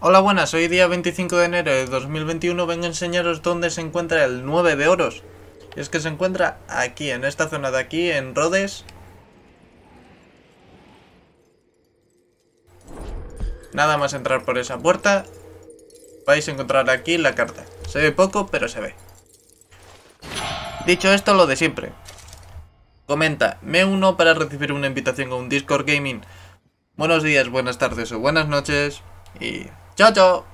Hola buenas, hoy día 25 de enero de 2021 vengo a enseñaros dónde se encuentra el 9 de oros. Y es que se encuentra aquí, en esta zona de aquí, en Rhodes. Nada más entrar por esa puerta, vais a encontrar aquí la carta. Se ve poco, pero se ve. Dicho esto, lo de siempre. Comenta, me uno para recibir una invitación a un Discord Gaming. Buenos días, buenas tardes o buenas noches y Chao, chao.